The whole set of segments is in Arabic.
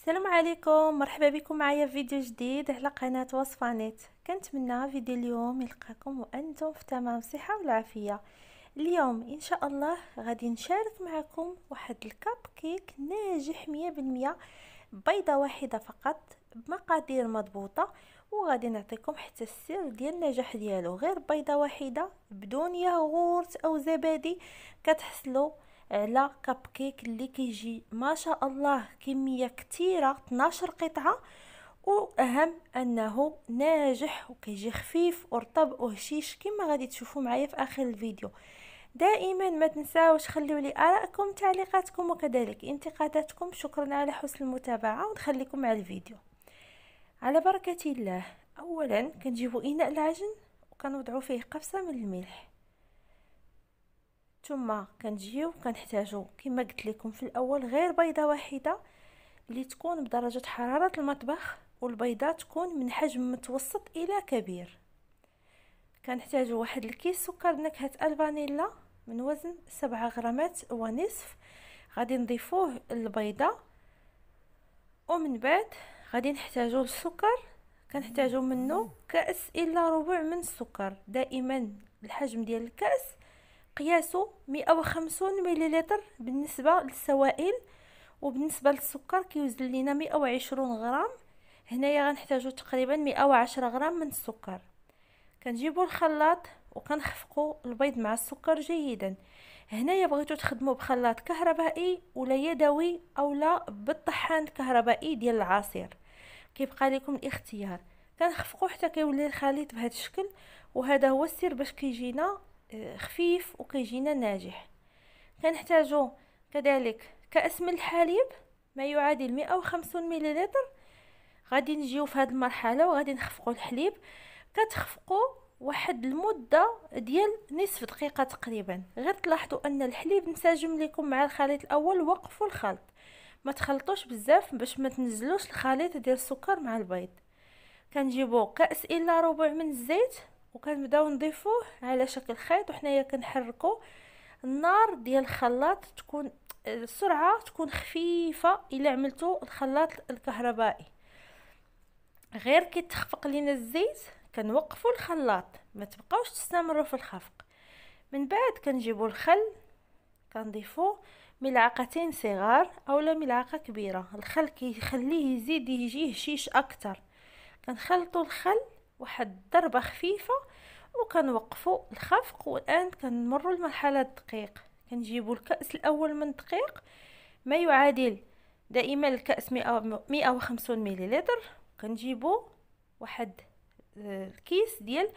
السلام عليكم مرحبا بكم معايا في فيديو جديد على قناه وصفه نت كنتمنى فيديو اليوم يلقاكم وانتم في تمام الصحه والعافيه اليوم ان شاء الله غادي نشارك معكم واحد الكاب كيك ناجح 100% بيضه واحده فقط بمقادير مضبوطه وغادي نعطيكم حتى السر ديال النجاح ديالو غير بيضه واحده بدون ياغورت او زبادي كتحصلوا على كاب كيك اللي كيجي ما شاء الله كميه كثيره 12 قطعه واهم انه ناجح وكيجي خفيف ورطب وهشيش كما غادي تشوفوا معايا في اخر الفيديو دائما ما تنساوش خليو لي ارائكم تعليقاتكم وكذلك انتقاداتكم شكرا على حسن المتابعه ونخليكم مع الفيديو على بركه الله اولا كنجيبوا اناء العجن وكنوضعوا فيه قفصه من الملح ثم كنجيو كنحتاجو كما قلت لكم في الاول غير بيضه واحده اللي تكون بدرجه حراره المطبخ والبيضه تكون من حجم متوسط الى كبير كنحتاجو واحد الكيس سكر نكهه الفانيلا من وزن سبعة غرامات ونصف غادي نضيفوه للبيضه ومن بعد غادي نحتاجو السكر كنحتاجو منه كاس الا ربع من السكر دائما الحجم ديال الكاس قياسه 150 مليلتر بالنسبة للسوائل وبالنسبة للسكر كيوزن لينا 120 غرام هنايا غنحتاجو تقريبا 110 غرام من السكر كنجيبو الخلاط وكنخفقو البيض مع السكر جيدا هنايا بغيتو تخدمو بخلاط كهربائي ولا يدوي اولا بالطحان الكهربائي ديال العصير كيبقى لكم الاختيار كنخفقو حتى كيولي الخليط بهذا الشكل وهذا هو السر باش كيجينا خفيف وكيجينا ناجح كنحتاجو كذلك كأس من الحليب ما يعادل 150 مليلتر غادي نجيو في هذه المرحله وغادي نخفقوا الحليب كتخفقوا واحد المده ديال نصف دقيقه تقريبا غير تلاحظوا ان الحليب انسجم لكم مع الخليط الاول وقفوا الخلط ما تخلطوش بزاف باش ما تنزلوش الخليط ديال السكر مع البيض كنجيبو كاس الا ربع من الزيت وكنبداو نضيفوه على شكل خيط وحنايا كنحركو النار ديال الخلاط تكون السرعه تكون خفيفه الا عملتو الخلاط الكهربائي غير كيتخفق لينا الزيت كنوقفوا الخلاط ما تبقاوش تستمروا في الخفق من بعد كنجيبوا الخل كنضيفوا ملعقتين صغار اولا ملعقه كبيره الخل كيخليه يزيد يجي هشيش اكتر كنخلطوا الخل واحد ضربه خفيفه وكنوقفوا الخفق والان كنمروا لمرحله الدقيق كنجيبوا الكاس الاول من الدقيق ما يعادل دائما الكاس 150 مليلتر كنجيبوا واحد آه، الكيس ديال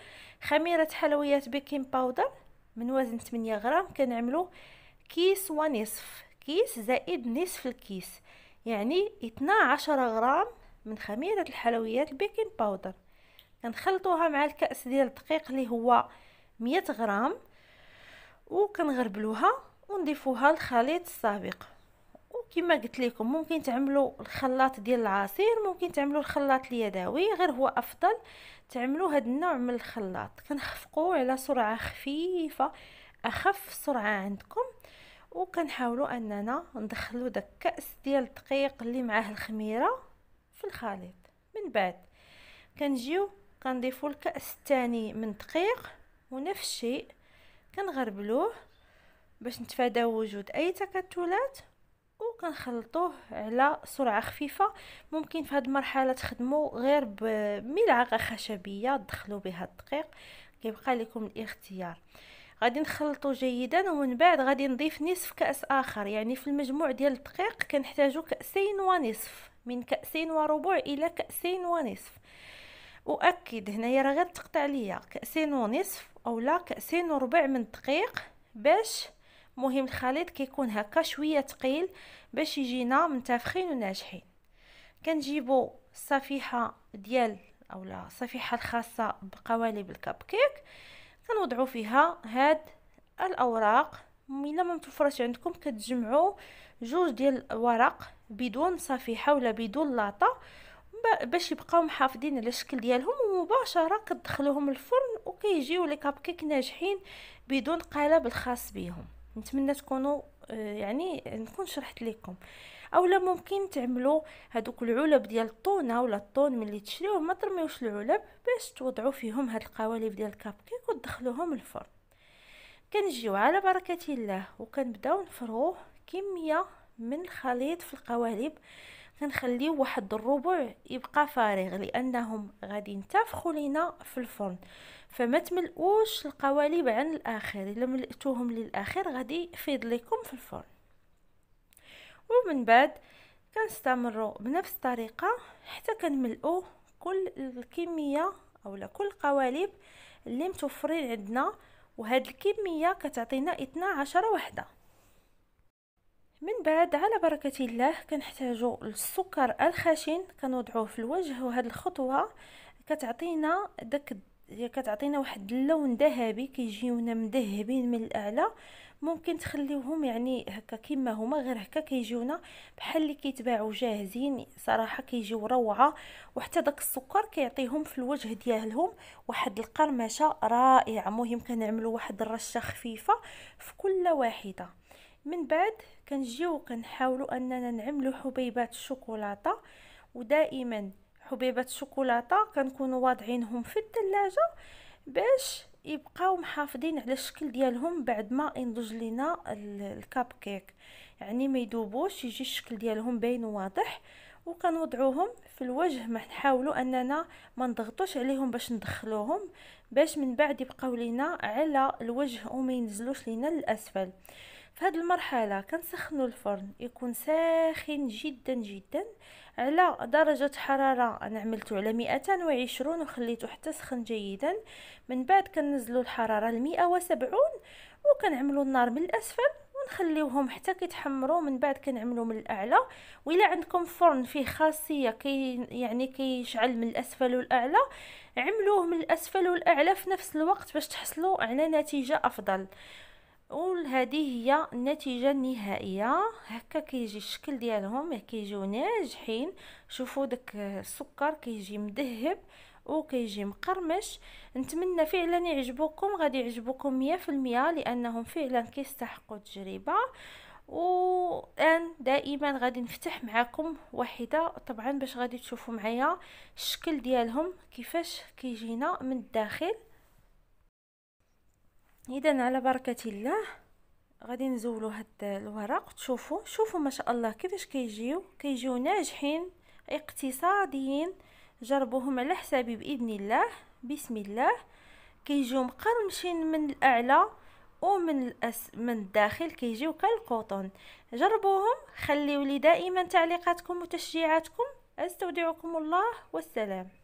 خميره حلويات بيكين باودر من وزن 8 غرام كنعملو كيس ونصف كيس زائد نصف الكيس يعني 12 غرام من خميره الحلويات البيكين باودر كنخلطوها مع الكاس ديال الدقيق اللي هو 100 غرام وكنغربلوها ونضيفوها للخليط السابق وكما قلت لكم ممكن تعملوا الخلاط ديال العصير ممكن تعملوا الخلاط اليدوي غير هو افضل تعملوا هذا النوع من الخلاط كنخفقوه على سرعه خفيفه اخف سرعه عندكم وكنحاولوا اننا ندخلوا داك الكاس ديال الدقيق اللي معاه الخميره في الخليط من بعد كنجيو كنضيفو الكأس الثاني من دقيق ونفس الشيء كنغربلوه باش نتفاداو وجود اي تكتلات وكنخلطوه على سرعه خفيفه ممكن في هذه المرحله تخدموا غير بملعقه خشبيه تدخلوا بها الدقيق كيبقى لكم الاختيار غادي نخلطو جيدا ومن بعد غادي نضيف نصف كاس اخر يعني في المجموع ديال الدقيق كنحتاجو كاسين ونصف من كاسين وربع الى كاسين ونصف أؤكد هنايا راه غير تقطع ليا كأسين ونصف أولا كأسين وربع من الدقيق باش مهم الخليط كيكون هكا شويه تقيل باش يجينا منتفخين وناجحين كنجيبو الصفيحه ديال اولا الصفيحه الخاصه بقوالب الكب كيك كنوضعو فيها هاد الاوراق الا ما متوفرش عندكم كتجمعوا جوج ديال الورق بدون صفيحه ولا بدون لاطه باش يبقاو محافظين على الشكل ديالهم ومباشره كتدخلوهم الفرن وكيجيو لي كابكيك ناجحين بدون قالب الخاص بهم نتمنى تكونوا آه، يعني نكون شرحت لكم اولا ممكن تعملوا هذوك العلب ديال الطونه ولا الطون ملي تشريوه ما ترميوش العلب باش توضعوا فيهم هاد القوالب ديال الكابكيك وتدخلوهم الفرن كنجيو على بركه الله وكنبداو نفروه كميه من الخليط في القوالب كنخليو واحد الربع يبقى فارغ لانهم غادي ينتفخوا لينا في الفرن فما تملؤوش القوالب عن الاخر الا ملئتوهم للاخر غادي يفيض لكم في الفرن ومن بعد كنستمروا بنفس الطريقه حتى كنملؤوا كل الكميه اولا كل القوالب اللي متوفرين عندنا وهاد الكميه كتعطينا 12 وحده من بعد على بركة الله كنحتاجو السكر الخشن كنوضعوه في الوجه وهذه الخطوة كتعطينا داك كتعطينا واحد اللون ذهبي كيجيونا مذهبين من الاعلى ممكن تخليوهم يعني هكا كما هما غير هكا كيجيونا بحال اللي كيتباعوا جاهزين صراحه كيجيو روعه وحتى داك السكر كيعطيهم في الوجه ديالهم واحد القرمشه رائعه مهم كنعملوا واحد الرشه خفيفه في كل واحده من بعد كنجيو كنحاولوا اننا نعملوا حبيبات الشوكولاته ودائما حبيبات الشوكولاته كنكونوا واضعينهم في الثلاجه باش يبقاو محافظين على الشكل ديالهم بعد ما ينضج لينا الكاب كيك يعني ما يدوبوش يجي الشكل ديالهم باين واضح وكنوضعوهم في الوجه ما نحاولوا اننا ما نضغطوش عليهم باش ندخلوهم باش من بعد يبقاو لينا على الوجه وما ينزلوش لينا للاسفل في هذه المرحله كنسخنوا الفرن يكون ساخن جدا جدا على درجه حراره انا عملته على 220 وخليته حتى سخن جيدا من بعد كنزلوا الحراره ل 170 وكنعملوا النار من الاسفل ونخليوهم حتى كيتحمروا من بعد كنعملو من الاعلى الا عندكم فرن فيه خاصيه كي يعني كيشعل من الاسفل والاعلى عملوه من الاسفل والاعلى في نفس الوقت باش تحصلوا على نتيجه افضل وهذه هي النتيجه النهائيه هكا كيجي الشكل ديالهم كيجيو ناجحين شوفوا داك السكر كيجي مذهب وكيجي مقرمش نتمنى فعلا يعجبوكم غادي يعجبوكم مية في المية لانهم فعلا كيستحقوا التجربه والان دائما غادي نفتح معكم واحده طبعا باش غادي تشوفوا معايا الشكل ديالهم كيفاش كيجينا من الداخل اذا على بركه الله غادي نزولوا هاد الورق تشوفوا شوفوا ما شاء الله كيفاش كيجيو كيجيو ناجحين اقتصاديين جربوهم على حسابي باذن الله بسم الله كيجيو مقرمشين من الاعلى ومن الأس... من الداخل كيجيو كالقطن جربوهم خليوا لي دائما تعليقاتكم وتشجيعاتكم استودعكم الله والسلام